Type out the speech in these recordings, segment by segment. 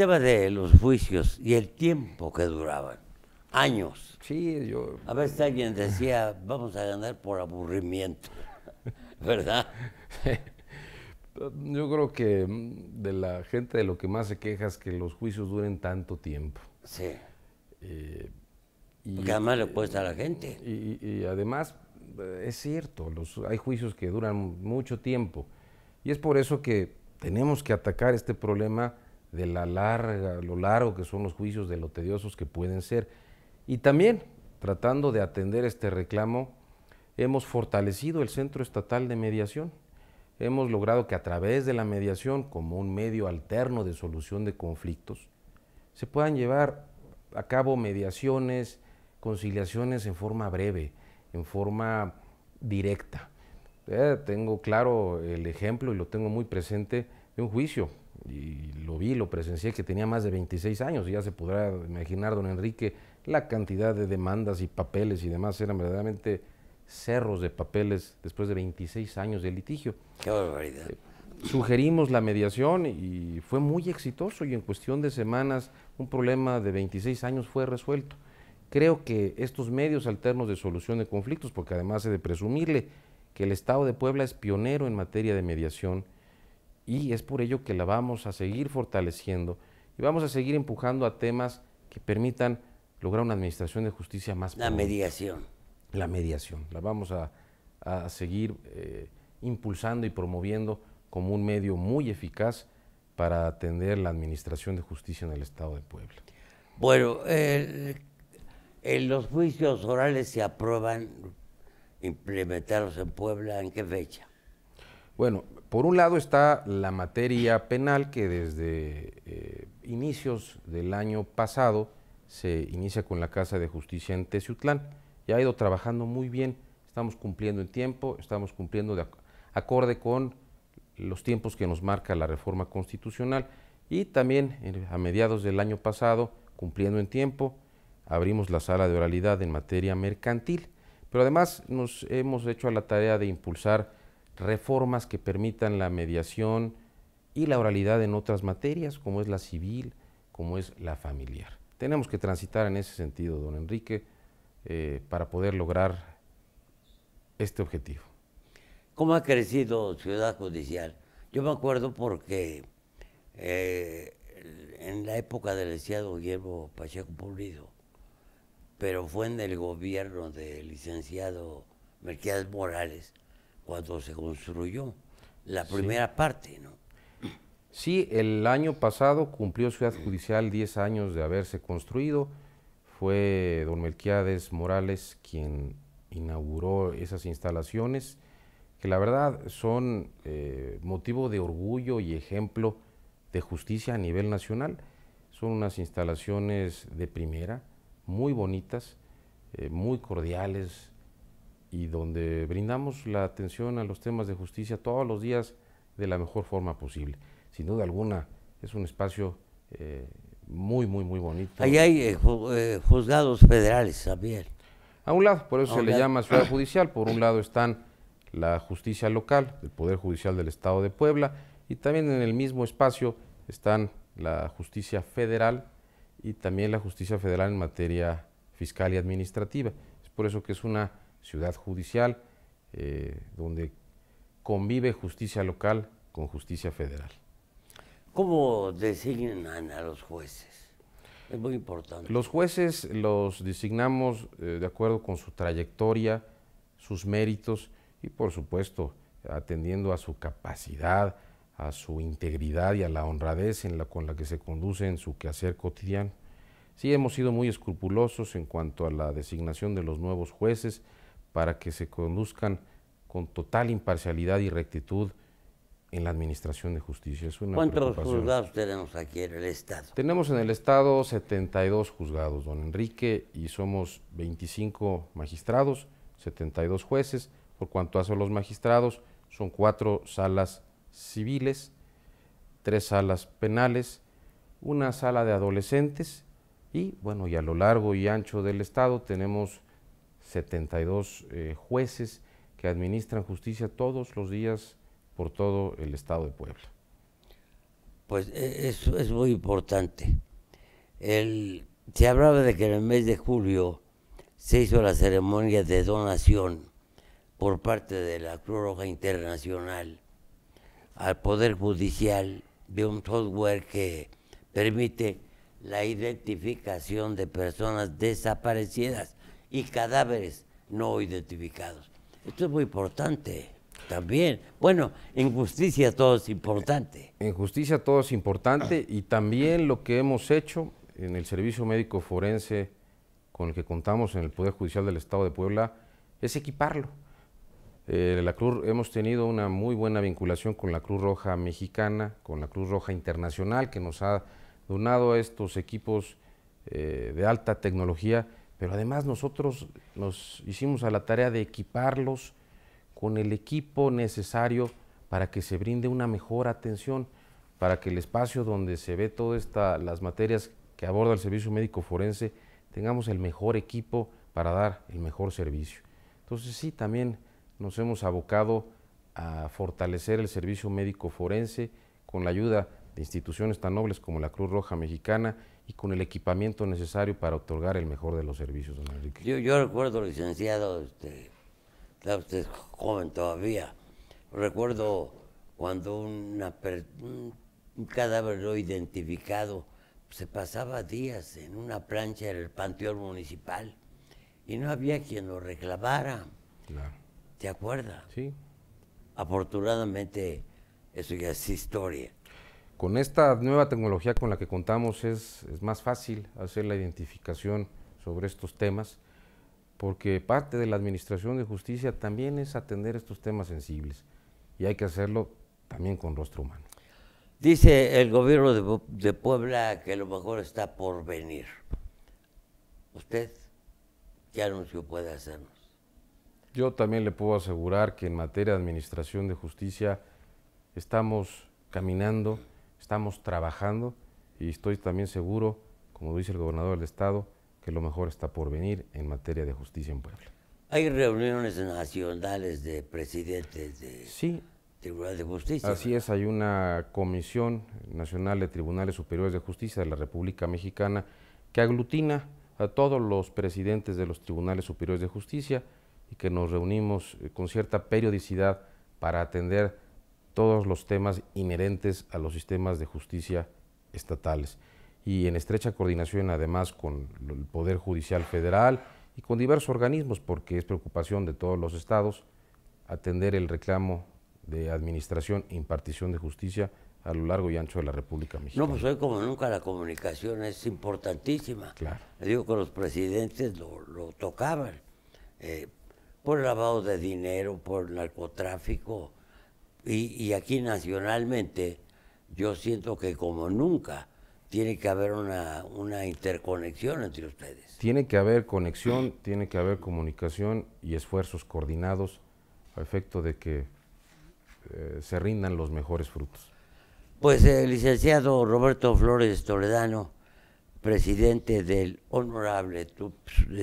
tema de los juicios y el tiempo que duraban, años. Sí, yo. A veces alguien decía, vamos a ganar por aburrimiento, ¿verdad? Yo creo que mm, de la gente de lo que más se queja es que los juicios duren tanto tiempo. Sí. Eh, y, además le cuesta a la gente. Y, y además, eh, es cierto, los, hay juicios que duran mucho tiempo. Y es por eso que tenemos que atacar este problema de la larga, lo largo que son los juicios, de lo tediosos que pueden ser. Y también, tratando de atender este reclamo, hemos fortalecido el Centro Estatal de Mediación. Hemos logrado que a través de la mediación, como un medio alterno de solución de conflictos, se puedan llevar a cabo mediaciones, conciliaciones en forma breve, en forma directa. Eh, tengo claro el ejemplo y lo tengo muy presente un juicio. Y lo vi, lo presencié, que tenía más de 26 años. Y ya se podrá imaginar, don Enrique, la cantidad de demandas y papeles y demás. Eran verdaderamente cerros de papeles después de 26 años de litigio. Eh, sugerimos la mediación y fue muy exitoso y en cuestión de semanas un problema de 26 años fue resuelto. Creo que estos medios alternos de solución de conflictos, porque además he de presumirle que el Estado de Puebla es pionero en materia de mediación y es por ello que la vamos a seguir fortaleciendo y vamos a seguir empujando a temas que permitan lograr una administración de justicia más... La mediación. La mediación. La vamos a, seguir eh, impulsando y promoviendo como un medio muy eficaz para atender la administración de justicia en el Estado de Puebla. Bueno, los juicios orales se aprueban implementarlos en Puebla, ¿en qué fecha? Bueno, por un lado está la materia penal que desde eh, inicios del año pasado se inicia con la Casa de Justicia en Teciutlán. Ya ha ido trabajando muy bien, estamos cumpliendo en tiempo, estamos cumpliendo de acorde con los tiempos que nos marca la reforma constitucional y también a mediados del año pasado, cumpliendo en tiempo, abrimos la sala de oralidad en materia mercantil, pero además nos hemos hecho a la tarea de impulsar reformas que permitan la mediación y la oralidad en otras materias, como es la civil, como es la familiar. Tenemos que transitar en ese sentido, don Enrique, eh, para poder lograr este objetivo. ¿Cómo ha crecido Ciudad Judicial? Yo me acuerdo porque eh, en la época del licenciado Guillermo Pacheco Pulido, pero fue en el gobierno del licenciado Mercedes Morales, cuando se construyó la primera parte, ¿no? Sí, el año pasado cumplió Ciudad Judicial 10 años de haberse construido. Fue don Melquiades Morales quien inauguró esas instalaciones, que la verdad son eh, motivo de orgullo y ejemplo de justicia a nivel nacional. Son unas instalaciones de primera, muy bonitas, eh, muy cordiales, y donde brindamos la atención a los temas de justicia todos los días de la mejor forma posible. Sin duda alguna, es un espacio eh, muy, muy, muy bonito. Ahí hay eh, eh, juzgados federales también. A un lado, por eso se le llama ciudad judicial. Por un lado están la justicia local, el Poder Judicial del Estado de Puebla, y también en el mismo espacio están la justicia federal y también la justicia federal en materia fiscal y administrativa. Es por eso que es una ciudad judicial, eh, donde convive justicia local con justicia federal. ¿Cómo designan a los jueces? Es muy importante. Los jueces los designamos eh, de acuerdo con su trayectoria, sus méritos y por supuesto atendiendo a su capacidad, a su integridad y a la honradez en la, con la que se conduce en su quehacer cotidiano. Sí, hemos sido muy escrupulosos en cuanto a la designación de los nuevos jueces, para que se conduzcan con total imparcialidad y rectitud en la Administración de Justicia. ¿Cuántos juzgados tenemos aquí en el Estado? Tenemos en el Estado 72 juzgados, don Enrique, y somos 25 magistrados, 72 jueces. Por cuanto hacen los magistrados, son cuatro salas civiles, tres salas penales, una sala de adolescentes y, bueno, y a lo largo y ancho del Estado tenemos 72 eh, jueces que administran justicia todos los días por todo el estado de Puebla. Pues e, eso es muy importante. El, se hablaba de que en el mes de julio se hizo la ceremonia de donación por parte de la Cruz Roja Internacional al Poder Judicial de un software que permite la identificación de personas desaparecidas y cadáveres no identificados. Esto es muy importante también. Bueno, en justicia todo es importante. En justicia todo es importante y también lo que hemos hecho en el servicio médico forense con el que contamos en el Poder Judicial del Estado de Puebla es equiparlo. Eh, la Cruz, hemos tenido una muy buena vinculación con la Cruz Roja Mexicana, con la Cruz Roja Internacional, que nos ha donado estos equipos eh, de alta tecnología pero además nosotros nos hicimos a la tarea de equiparlos con el equipo necesario para que se brinde una mejor atención, para que el espacio donde se ve todas las materias que aborda el servicio médico forense, tengamos el mejor equipo para dar el mejor servicio. Entonces sí, también nos hemos abocado a fortalecer el servicio médico forense con la ayuda de instituciones tan nobles como la Cruz Roja Mexicana y con el equipamiento necesario para otorgar el mejor de los servicios, don Enrique. Yo, recuerdo, licenciado, este, usted es joven todavía, recuerdo cuando un, cadáver no identificado se pasaba días en una plancha en el panteón municipal y no había quien lo reclamara. ¿Te acuerdas? Sí. Afortunadamente, eso ya es historia. Con esta nueva tecnología con la que contamos es, más fácil hacer la identificación sobre estos temas, porque parte de la Administración de Justicia también es atender estos temas sensibles y hay que hacerlo también con rostro humano. Dice el gobierno de, Puebla que lo mejor está por venir. ¿Usted qué anuncio puede hacernos? Yo también le puedo asegurar que en materia de administración de justicia estamos caminando Estamos trabajando y estoy también seguro, como dice el gobernador del estado, que lo mejor está por venir en materia de justicia en Puebla. Hay reuniones nacionales de presidentes de sí, Tribunal de Justicia. Así es, hay una Comisión Nacional de Tribunales Superiores de Justicia de la República Mexicana que aglutina a todos los presidentes de los Tribunales Superiores de Justicia y que nos reunimos eh, con cierta periodicidad para atender todos los temas inherentes a los sistemas de justicia estatales y en estrecha coordinación además con el Poder Judicial Federal y con diversos organismos, porque es preocupación de todos los estados atender el reclamo de administración e impartición de justicia a lo largo y ancho de la República Mexicana. No, pues hoy como nunca la comunicación es importantísima. Claro. Le digo que los presidentes lo, tocaban eh, por lavado de dinero, por narcotráfico, y, aquí nacionalmente yo siento que como nunca tiene que haber una, interconexión entre ustedes. Tiene que haber conexión, tiene que haber comunicación y esfuerzos coordinados a efecto de que eh, se rindan los mejores frutos. Pues el eh, licenciado Roberto Flores Toledano, presidente del honorable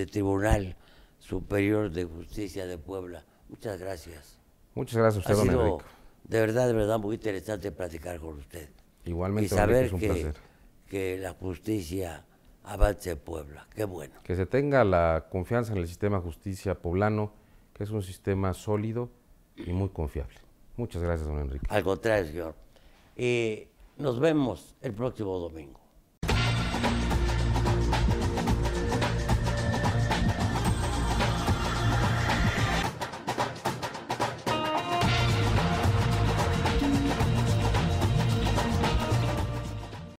Tribunal Superior de Justicia de Puebla, muchas gracias. Muchas gracias a usted, don Enrique de verdad, de verdad, muy interesante platicar con usted. Igualmente, un que, placer. que la justicia avance en Puebla. Qué bueno. Que se tenga la confianza en el sistema justicia poblano, que es un sistema sólido y muy confiable. Muchas gracias, don Enrique. Al contrario, señor. Y eh, nos vemos el próximo domingo.